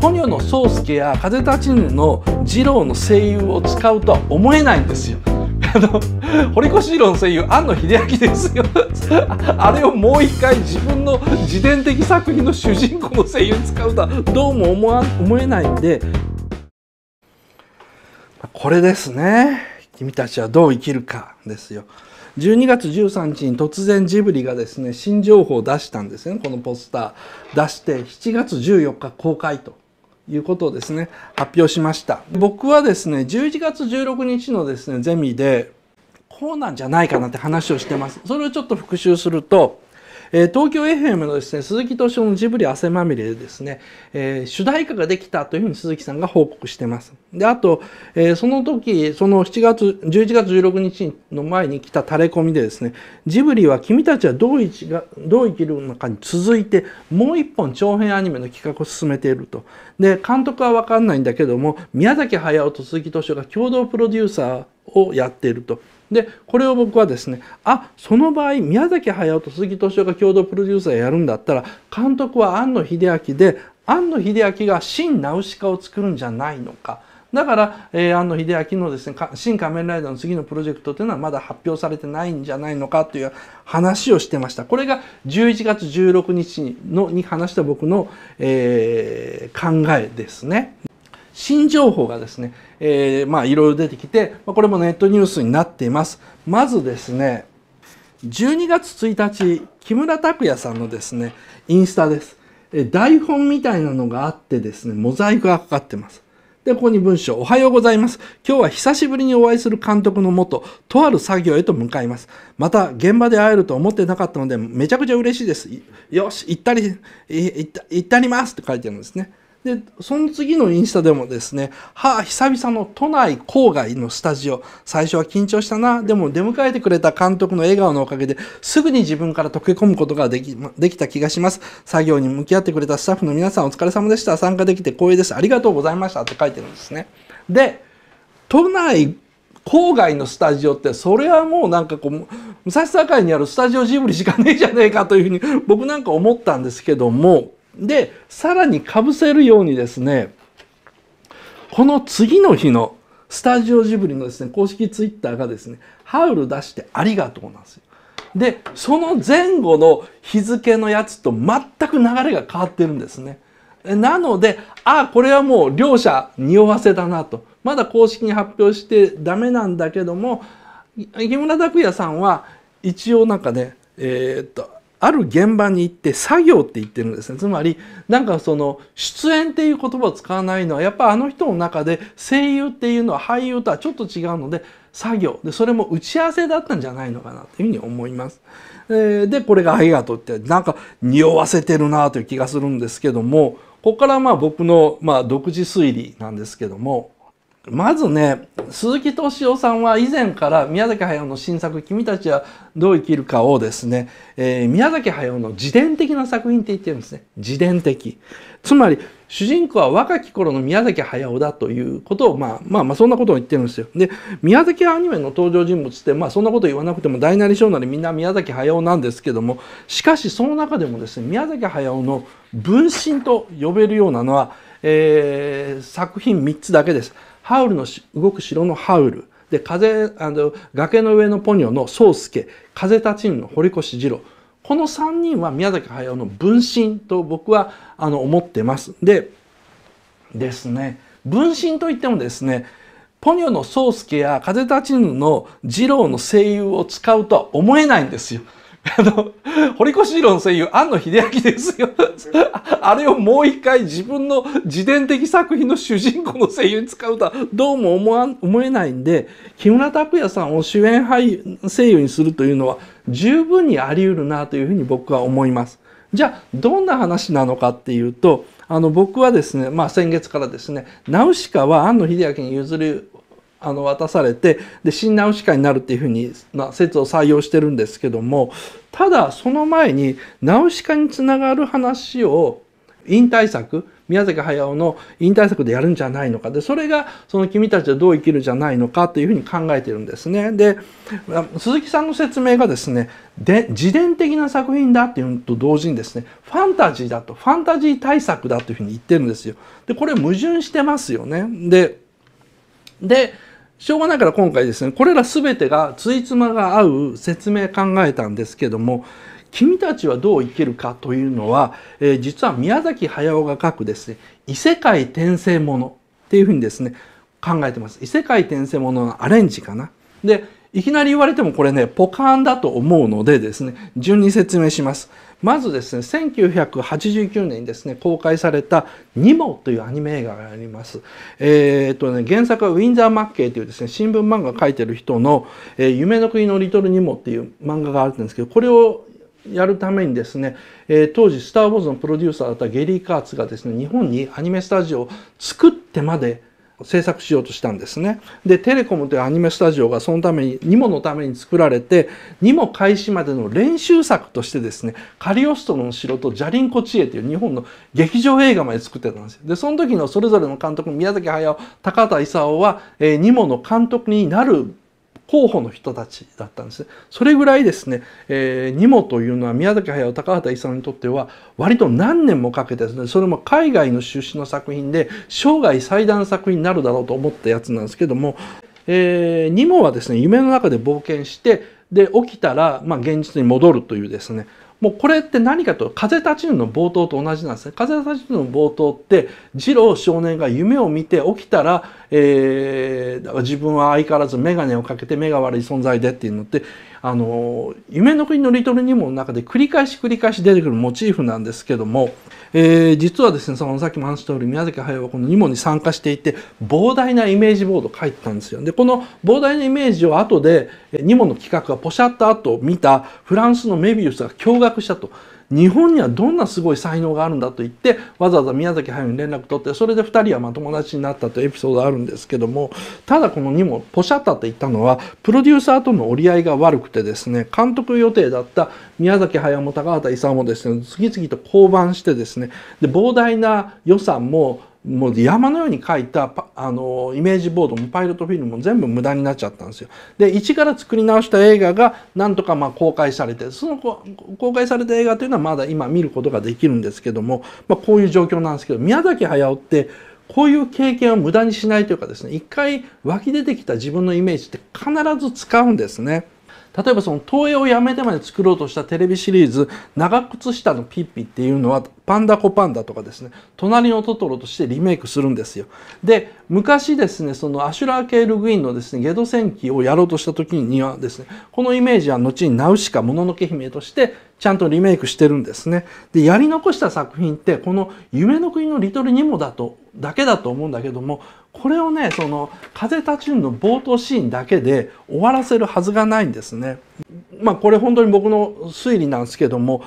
ポニョの宗介や風立ちぬの二郎の声優を使うとは思えないんですよ。あの堀越二郎の声優庵野秀明ですよ あれをもう一回自分の自伝的作品の主人公の声優を使うとはどうも思わ思えないんでこれですね君たちはどう生きるかですよ。12月13日に突然ジブリがですね新情報を出したんですねこのポスター出して7月14日公開ということをですね、発表しました。僕はですね、11月16日のですね、ゼミで、こうなんじゃないかなって話をしてます。それをちょっと復習すると、えー、東京 FM のですね、鈴木敏夫のジブリ汗まみれでですね、えー、主題歌ができたというふうに鈴木さんが報告してます。で、あと、えー、その時、その7月、11月16日の前に来たタレコミでですね、ジブリは君たちはどう生きがどう生きるのかに続いて、もう一本長編アニメの企画を進めていると。で、監督はわかんないんだけども、宮崎駿と鈴木敏夫が共同プロデューサーをやっていると。でこれを僕はですねあその場合宮崎駿と鈴木敏夫が共同プロデューサーやるんだったら監督は庵野秀明で庵野秀明が新ナウシカを作るんじゃないのか。だから、えー、庵野秀明のですね、新仮面ライダーの次のプロジェクトというのはまだ発表されてないんじゃないのかという話をしてました。これが11月16日にのに話した僕の、えー、考えですね。新情報がですね、えー、まあいろいろ出てきて、これもネットニュースになっています。まずですね、12月1日、木村拓哉さんのですね、インスタです。え台本みたいなのがあってですね、モザイクがかかってます。で、ここに文章、おはようございます。今日は久しぶりにお会いする監督のもと、とある作業へと向かいます。また、現場で会えると思ってなかったので、めちゃくちゃ嬉しいです。よし、行ったり、行ったりますって書いてるんですね。で、その次のインスタでもですね、はあ、久々の都内郊外のスタジオ、最初は緊張したな、でも出迎えてくれた監督の笑顔のおかげで、すぐに自分から溶け込むことができ、できた気がします。作業に向き合ってくれたスタッフの皆さんお疲れ様でした。参加できて光栄です。ありがとうございました。って書いてるんですね。で、都内郊外のスタジオってそれはもうなんかこう武蔵境にあるスタジオジブリしかねえじゃねえかというふうに僕なんか思ったんですけどもでさらにかぶせるようにですねこの次の日のスタジオジブリのですね公式ツイッターがですねハウル出してありがとうなんですよ。でその前後の日付のやつと全く流れが変わってるんですね。なのでああこれはもう両者匂わせだなとまだ公式に発表してダメなんだけども木村拓哉さんは一応なんかねえー、っとある現場に行って作業って言ってるんですねつまりなんかその出演っていう言葉を使わないのはやっぱあの人の中で声優っていうのは俳優とはちょっと違うので作業でそれも打ち合わせだったんじゃないのかなというふうに思います。でこれが「ありがとう」ってなんか匂わせてるなという気がするんですけどもここからまあ僕のまあ独自推理なんですけどもまずね鈴木敏夫さんは以前から宮崎駿の新作「君たちはどう生きるか」をですね、えー、宮崎駿の自伝的な作品って言ってるんですね自伝的つまり主人公は若き頃の宮崎駿だということを、まあ、まあまあそんなことを言ってるんですよで宮崎アニメの登場人物って、まあ、そんなこと言わなくても大なり小なりみんな宮崎駿なんですけどもしかしその中でもですね宮崎駿の分身と呼べるようなのはえー、作品3つだけです。ハウルの動く城のハウル。で、風、あの、崖の上のポニョの宗介、風立ちぬの堀越二郎。この3人は宮崎駿の分身と僕は、あの、思ってます。で、ですね、分身といってもですね、ポニョの宗介や風立ちぬの二郎の声優を使うとは思えないんですよ。あの、堀越理論声優、庵野秀明ですよ。あれをもう一回自分の自伝的作品の主人公の声優に使うとはどうも思わ思えないんで、木村拓哉さんを主演俳優声優にするというのは十分にあり得るなというふうに僕は思います。じゃあ、どんな話なのかっていうと、あの僕はですね、まあ、先月からですね「ナウシカは庵野秀明に譲るあの渡されてで新ナウシカになるっていうふうにな説を採用してるんですけどもただその前にナウシカにつながる話を引退作宮崎駿の引退作でやるんじゃないのかでそれがその君たちはどう生きるじゃないのかというふうに考えてるんですねで鈴木さんの説明がですねで自伝的な作品だっていうのと同時にですねファンタジーだとファンタジー対策だというふうに言ってるんですよでこれ矛盾してますよねででしょうがないから今回ですねこれら全てがついつまが合う説明考えたんですけども君たちはどう生きるかというのは、えー、実は宮崎駿が書くですね異世界転生ものっていうふうにですね考えてます異世界転生もののアレンジかな。でいきなり言われてもこれねポカーンだと思うのでですね順に説明します。まずですね、1989年にですね、公開されたニモというアニメ映画があります。えー、っとね、原作はウィンザー・マッケイというですね、新聞漫画書いてる人の、えー、夢の国のリトル・ニモっていう漫画があるんですけど、これをやるためにですね、えー、当時「スター・ウォーズ」のプロデューサーだったゲリー・カーツがですね日本にアニメスタジオを作ってまで制作しようとしたんですね。で、テレコムというアニメスタジオがそのために、ニモのために作られて、ニモ開始までの練習作としてですね、カリオストロの城とジャリンコチエという日本の劇場映画まで作ってたんですよ。で、その時のそれぞれの監督の宮崎駿、高畑勲は、えー、ニモの監督になる候補の人たちだったんですね。それぐらいですね、えー、ニモというのは宮崎駿、高畑勲にとっては割と何年もかけてですね、それも海外の出資の作品で生涯最大の作品になるだろうと思ったやつなんですけども、えー、ニモはですね、夢の中で冒険して、で、起きたら、まあ、現実に戻るというですね、もうこれって何かと風立ちぬの冒頭と同じなんですね風立ちぬの冒頭って次郎少年が夢を見て起きたら、えー、自分は相変わらず眼鏡をかけて目が悪い存在でっていうのってあの夢の国のリトルニモの中で繰り返し繰り返し出てくるモチーフなんですけどもえー、実はですねそのさっきも話した通り宮崎駿はこのニ問に参加していて膨大なイメージボードを書いてたんですよ。でこの膨大なイメージを後でニ問の企画がポシャった後見たフランスのメビウスが驚愕したと。日本にはどんなすごい才能があるんだと言ってわざわざ宮崎駿に連絡取ってそれで2人はま友達になったというエピソードあるんですけどもただこの2もポシャったと言ったのはプロデューサーとの折り合いが悪くてですね監督予定だった宮崎駿も高畑勲もですね次々と降板してですねで膨大な予算ももう山のように書いたあのイメージボードもパイロットフィルムも全部無駄になっちゃったんですよ。で一から作り直した映画がなんとかま公開されてその公開された映画というのはまだ今見ることができるんですけども、まあ、こういう状況なんですけど宮崎駿ってこういう経験を無駄にしないというかですね一回湧き出てきた自分のイメージって必ず使うんですね。例えばその東映をやめてまで作ろうとしたテレビシリーズ「長靴下のピッピ」っていうのはパンダコパンダとかですね「隣のトトロ」としてリメイクするんですよ。で昔ですねそのアシュラー・ケール・グインのですね「ゲド戦記」をやろうとした時にはですねこのイメージは後にナウシカもののけ姫としてちゃんとリメイクしてるんですね。でやり残した作品ってこの「夢の国のリトルニモ」だとだけだと思うんだけどもこれをねその「風立ちぬ」の冒頭シーンだけで終わらせるはずがないんですね。まあ、これ本当に僕の推理なんですけども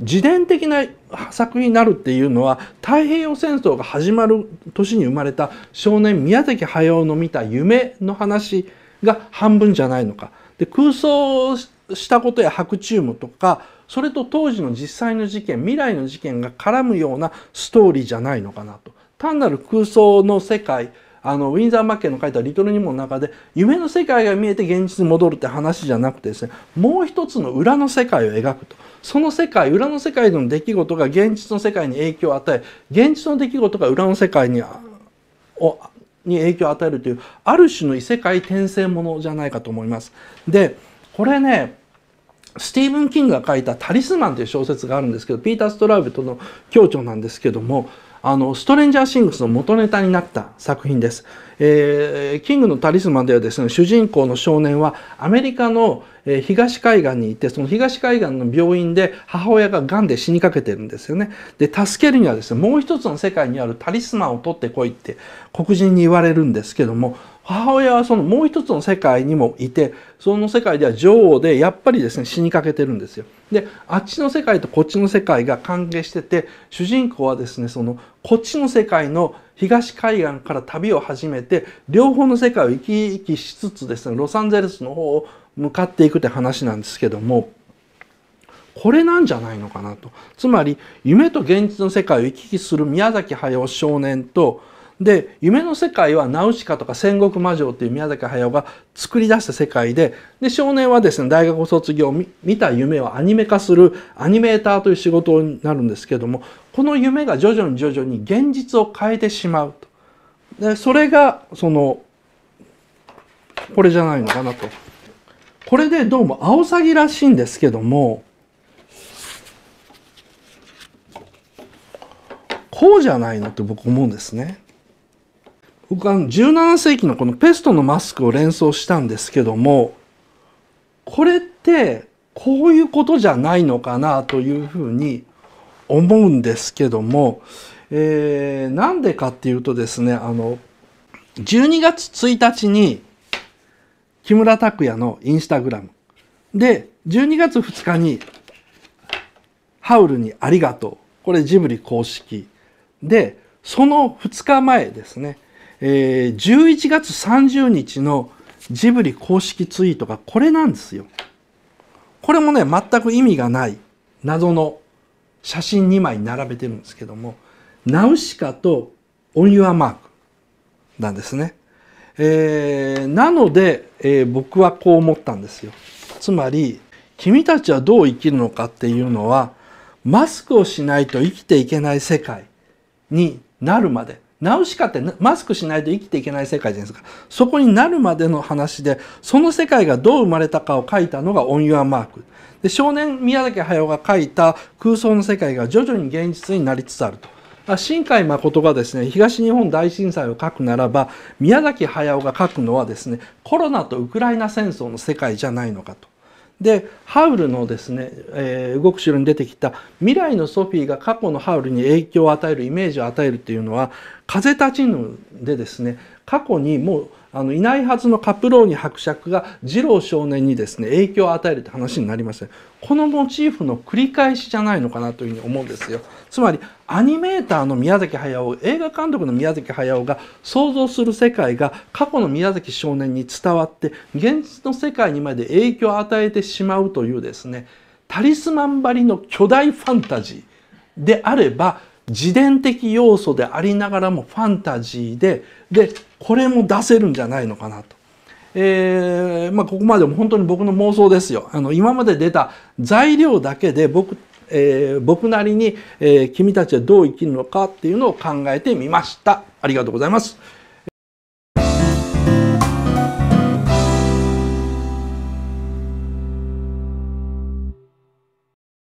自伝的な作品になるっていうのは太平洋戦争が始まる年に生まれた少年宮崎駿の見た夢の話が半分じゃないのか。で空想したことや白昼夢とかそれと当時の実際の事件未来の事件が絡むようなストーリーじゃないのかなと単なる空想の世界あのウィンザー・マッケンの書いた「リトル・ニモ」の中で夢の世界が見えて現実に戻るって話じゃなくてですねもう一つの裏の世界を描くとその世界裏の世界での出来事が現実の世界に影響を与え現実の出来事が裏の世界にをに影響を与えるというある種の異世界転生ものじゃないかと思います。でこれねスティーブン・キングが書いた「タリスマン」という小説があるんですけどピーター・ストラウベとの協調なんですけどもあの、ストレンジャーシングスの元ネタになった作品です。えー、キングのタリスマンではですね、主人公の少年はアメリカの東海岸にいて、その東海岸の病院で母親が癌で死にかけてるんですよね。で、助けるにはですね、もう一つの世界にあるタリスマンを取ってこいって黒人に言われるんですけども、母親はそのもう一つの世界にもいて、その世界では女王で、やっぱりですね、死にかけてるんですよ。であっちの世界とこっちの世界が関係してて主人公はですねそのこっちの世界の東海岸から旅を始めて両方の世界を行き生きしつつですねロサンゼルスの方を向かっていくって話なんですけどもこれなんじゃないのかなとつまり夢と現実の世界を行き来する宮崎駿少年とで夢の世界はナウシカとか戦国魔女っていう宮崎駿が作り出した世界でで少年はですね大学卒業見た夢をアニメ化するアニメーターという仕事になるんですけどもこの夢が徐々に徐々に現実を変えてしまうとでそれがそのこれじゃないのかなとこれでどうもアオサギらしいんですけどもこうじゃないのって僕思うんですね。僕は17世紀のこのペストのマスクを連想したんですけどもこれってこういうことじゃないのかなというふうに思うんですけども、えー、なんでかっていうとですねあの12月1日に木村拓哉のインスタグラムで12月2日に「ハウルにありがとう」これジブリ公式でその2日前ですねえー、11月30日のジブリ公式ツイートがこれなんですよ。これもね、全く意味がない謎の写真2枚並べてるんですけども、ナウシカとオニユマークなんですね。えー、なので、えー、僕はこう思ったんですよ。つまり、君たちはどう生きるのかっていうのは、マスクをしないと生きていけない世界になるまでナウシカってマスクしないと生きていけない世界じゃないですか。そこになるまでの話で、その世界がどう生まれたかを書いたのがオン・ユア・マーク。で、少年宮崎駿が書いた空想の世界が徐々に現実になりつつあると。新海誠がですね、東日本大震災を書くならば、宮崎駿が書くのはですね、コロナとウクライナ戦争の世界じゃないのかと。でハウルのですね、えー、動く城に出てきた未来のソフィーが過去のハウルに影響を与えるイメージを与えるっていうのは風立ちぬでですね過去にもうあのいないはずのカプローニ伯爵が次郎少年にですね影響を与えるって話になりますねこのモチーフの繰り返しじゃないのかなというふうに思うんですよつまりアニメーターの宮崎駿映画監督の宮崎駿が想像する世界が過去の宮崎少年に伝わって現実の世界にまで影響を与えてしまうというですねタリスマン張りの巨大ファンタジーであれば自伝的要素でありながらもファンタジーで、で、これも出せるんじゃないのかなと。えー、まあ、ここまでも本当に僕の妄想ですよ。あの、今まで出た材料だけで僕、えー、僕なりに、えー、君たちはどう生きるのかっていうのを考えてみました。ありがとうございます。